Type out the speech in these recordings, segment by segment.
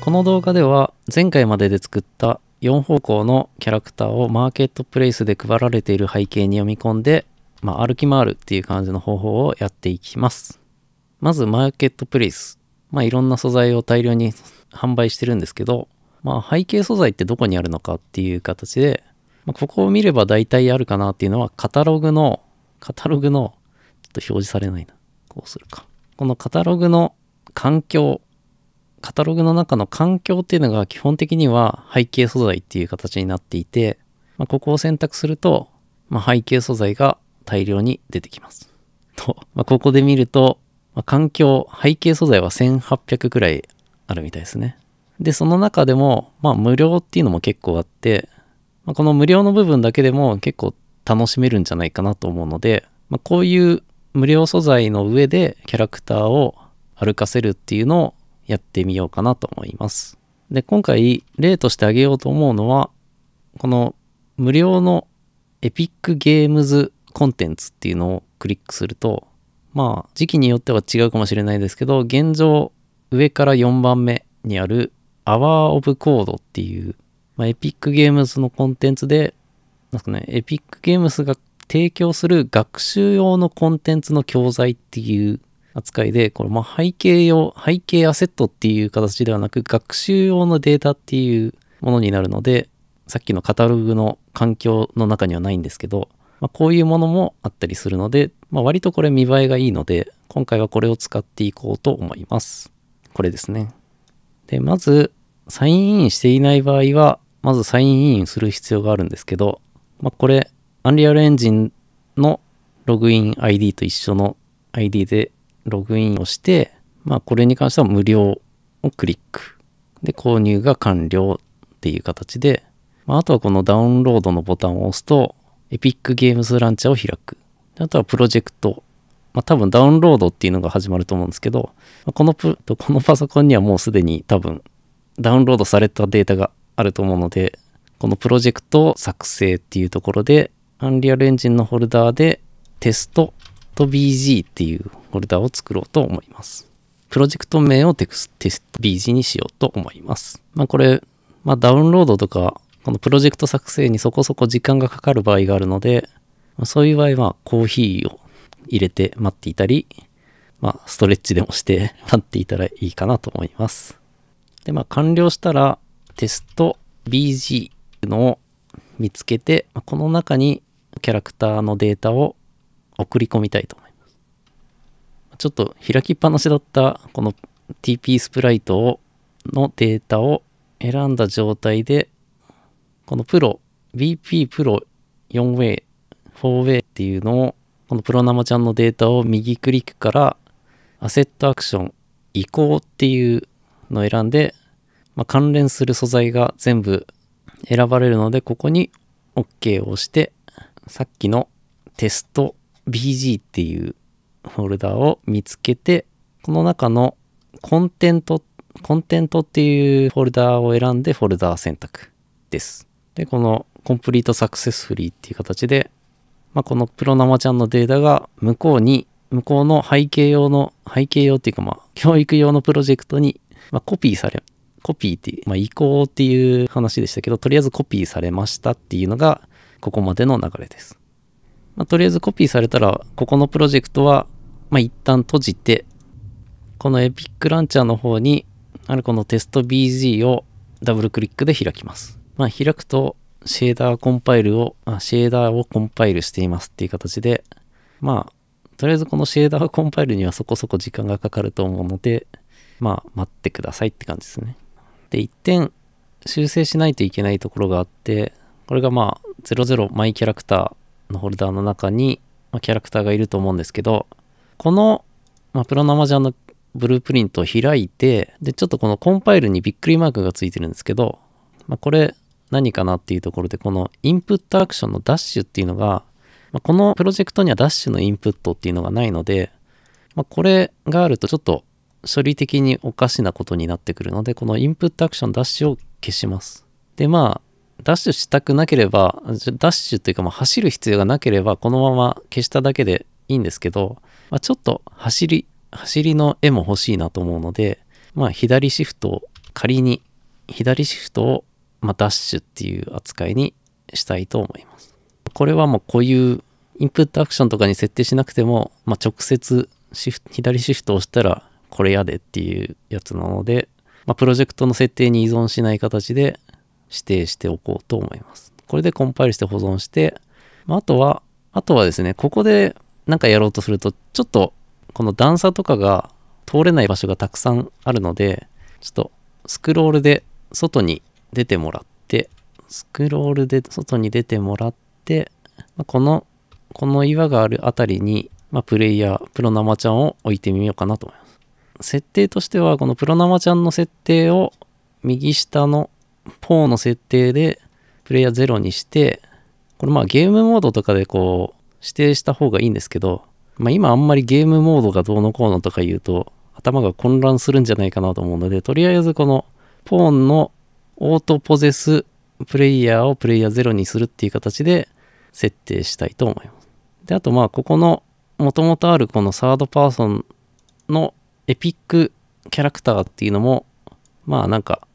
この動画では前回までで作った4方向のキャラクターをマーケットプレイスで配られている背景に読み込んで、まあ、歩き回るっていう感じの方法をやっていきます。まずマーケットプレイス。まあ、いろんな素材を大量に販売してるんですけど、まあ、背景素材ってどこにあるのかっていう形で、まあ、ここを見れば大体あるかなっていうのはカタログの、カタログの、ちょっと表示されないな。こうするか。このカタログの環境、カタログの中の環境っていうのが基本的には背景素材っていう形になっていて、まあ、ここを選択すると、まあ、背景素材が大量に出てきます。と、まあ、ここで見ると、まあ、環境、背景素材は1800くらいあるみたいですね。で、その中でも、まあ無料っていうのも結構あって、まあ、この無料の部分だけでも結構楽しめるんじゃないかなと思うので、まあ、こういう無料素材の上でキャラクターを歩かせるっていうのをやってみようかなと思います。で、今回例としてあげようと思うのは、この無料のエピックゲームズコンテンツっていうのをクリックすると、まあ時期によっては違うかもしれないですけど、現状上から4番目にあるアワーオブコードっていう、まあ、エピックゲームズのコンテンツで、なんかね、エピックゲームズが提供する学習用のコンテンツの教材っていう扱いで、これ、まあ、背景用、背景アセットっていう形ではなく、学習用のデータっていうものになるので、さっきのカタログの環境の中にはないんですけど、まあ、こういうものもあったりするので、まあ、割とこれ見栄えがいいので、今回はこれを使っていこうと思います。これですね。で、まず、サインインしていない場合は、まずサインインする必要があるんですけど、まあ、これ、アンリアルエンジンのログイン ID と一緒の ID でログインをして、まあ、これに関しては無料をクリック。で、購入が完了っていう形で、まあ、あとはこのダウンロードのボタンを押すと、エピックゲームズランチャーを開く。あとはプロジェクト。まあ、多分ダウンロードっていうのが始まると思うんですけど、このプ、このパソコンにはもうすでに多分ダウンロードされたデータがあると思うので、このプロジェクト作成っていうところで、アンリアルエンジンのホルダーでテスト t b g っていうフォルダを作ろうと思います。プロジェクト名をテ e スト b g にしようと思います。まあこれ、まあダウンロードとか、このプロジェクト作成にそこそこ時間がかかる場合があるので、まあ、そういう場合はコーヒーを入れて待っていたり、まあストレッチでもして待っていたらいいかなと思います。で、まあ完了したらテスト BG のを見つけて、この中にキャラクターのデータを送り込みたいと思います。ちょっと開きっぱなしだったこの TP スプライトをのデータを選んだ状態でこのプロ BP プロ 4way、4way っていうのをこのプロ生ちゃんのデータを右クリックからアセットアクション移行っていうのを選んで、まあ、関連する素材が全部選ばれるのでここに OK を押してさっきのテスト BG っていうフォルダを見つけて、この中のコンテント、コンテントっていうフォルダを選んでフォルダ選択です。で、このコンプリートサクセスフリーっていう形で、まあ、このプロ生ちゃんのデータが向こうに、向こうの背景用の、背景用っていうかまあ、教育用のプロジェクトに、まあ、コピーされ、コピーっていう、まあ、移行っていう話でしたけど、とりあえずコピーされましたっていうのが、ここまでの流れです。まあ、とりあえずコピーされたら、ここのプロジェクトは、まあ、一旦閉じて、このエピックランチャーの方にあるこのテスト BG をダブルクリックで開きます。まあ、開くと、シェーダーコンパイルを、あ、シェーダーをコンパイルしていますっていう形で、まあ、とりあえずこのシェーダーコンパイルにはそこそこ時間がかかると思うので、まあ、待ってくださいって感じですね。で、一点修正しないといけないところがあって、これがまあ、00マイキャラクターのホルダーの中に、まあ、キャラクターがいると思うんですけど、この、まあ、プロナマジャンのブループリントを開いて、で、ちょっとこのコンパイルにびっくりマークがついてるんですけど、まあ、これ何かなっていうところで、このインプットアクションのダッシュっていうのが、まあ、このプロジェクトにはダッシュのインプットっていうのがないので、まあ、これがあるとちょっと処理的におかしなことになってくるので、このインプットアクションダッシュを消します。で、まあ、ダッシュしたくなければ、ダッシュというかまあ走る必要がなければ、このまま消しただけでいいんですけど、まあ、ちょっと走り、走りの絵も欲しいなと思うので、まあ、左シフトを仮に、左シフトをまあ、ダッシュっていう扱いにしたいと思います。これはもうこういうインプットアクションとかに設定しなくても、まあ、直接シフト、左シフトを押したらこれやでっていうやつなので、まあ、プロジェクトの設定に依存しない形で指定しておこうと思います。これでコンパイルして保存して、まあ、あとは、あとはですね、ここで何かやろうとすると、ちょっとこの段差とかが通れない場所がたくさんあるので、ちょっとスクロールで外に出てもらって、スクロールで外に出てもらって、まあ、この、この岩があるあたりに、まあ、プレイヤー、プロ生ちゃんを置いてみようかなと思います。設定としては、このプロ生ちゃんの設定を右下の4の設定でプレイヤー0にして、これまあゲームモードとかでこう指定した方がいいんですけど、まあ、今あんまりゲームモードがどうのこうのとか言うと頭が混乱するんじゃないかなと思うので、とりあえずこのポーンのオートポゼスプレイヤーをプレイヤー0にするっていう形で設定したいと思います。で、あとまあここの元々あるこのサードパーソンのエピックキャラクターっていうのもまあなんか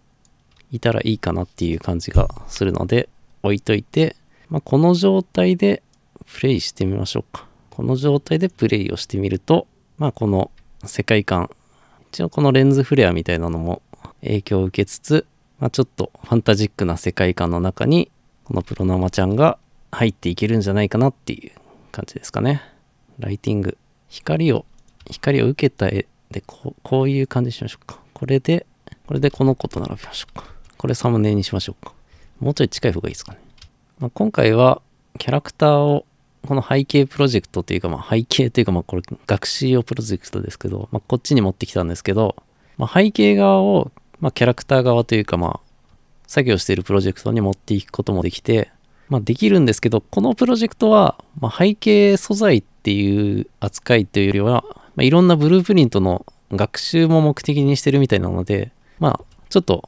いたらいいかなっていう感じがするので置いといて、まあ、この状態でプレイしてみましょうかこの状態でプレイをしてみるとまあこの世界観一応このレンズフレアみたいなのも影響を受けつつ、まあ、ちょっとファンタジックな世界観の中にこのプロ生ちゃんが入っていけるんじゃないかなっていう感じですかねライティング光を光を受けた絵でこうこういう感じにしましょうかこれでこれでこの子と並びましょうかこれサムネにしましょうか。もうちょい近い方がいいですかね。まあ、今回はキャラクターをこの背景プロジェクトというか、まあ、背景というか、まあ、これ学習用プロジェクトですけど、まあ、こっちに持ってきたんですけど、まあ、背景側を、まあ、キャラクター側というか、まあ、作業しているプロジェクトに持っていくこともできて、まあ、できるんですけど、このプロジェクトは、まあ、背景素材っていう扱いというよりは、まあ、いろんなブループリントの学習も目的にしてるみたいなので、まあ、ちょっと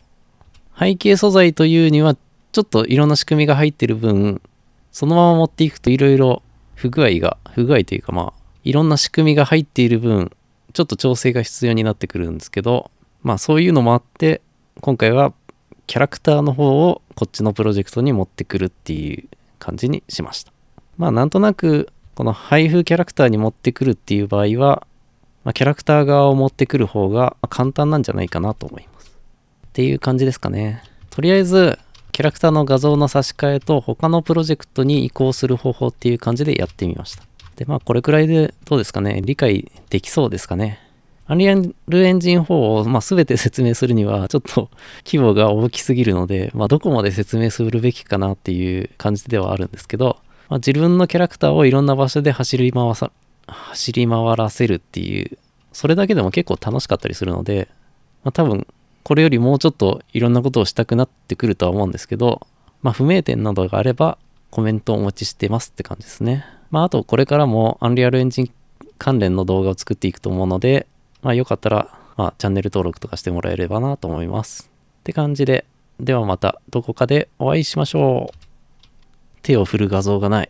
背景素材というには、ちょっといろんな仕組みが入ってる分、そのまま持っていくといろいろ不具合が、不具合というかまあ、いろんな仕組みが入っている分、ちょっと調整が必要になってくるんですけど、まあそういうのもあって、今回はキャラクターの方をこっちのプロジェクトに持ってくるっていう感じにしました。まあなんとなく、この配布キャラクターに持ってくるっていう場合は、まあ、キャラクター側を持ってくる方が簡単なんじゃないかなと思います。っていう感じですかね。とりあえず、キャラクターの画像の差し替えと他のプロジェクトに移行する方法っていう感じでやってみました。で、まあこれくらいでどうですかね、理解できそうですかね。アンリアルエンジン4を、まあ、全て説明するにはちょっと規模が大きすぎるので、まあ、どこまで説明するべきかなっていう感じではあるんですけど、まあ、自分のキャラクターをいろんな場所で走り回さ走り回らせるっていうそれだけでも結構楽しかったりするので、まあ、多分これよりもうちょっといろんなことをしたくなってくるとは思うんですけど、まあ、不明点などがあればコメントをお持ちしてますって感じですね。まあ、あとこれからもアンリアルエンジン関連の動画を作っていくと思うので、まあ、よかったら、まあ、チャンネル登録とかしてもらえればなと思います。って感じで、ではまたどこかでお会いしましょう。手を振る画像がない。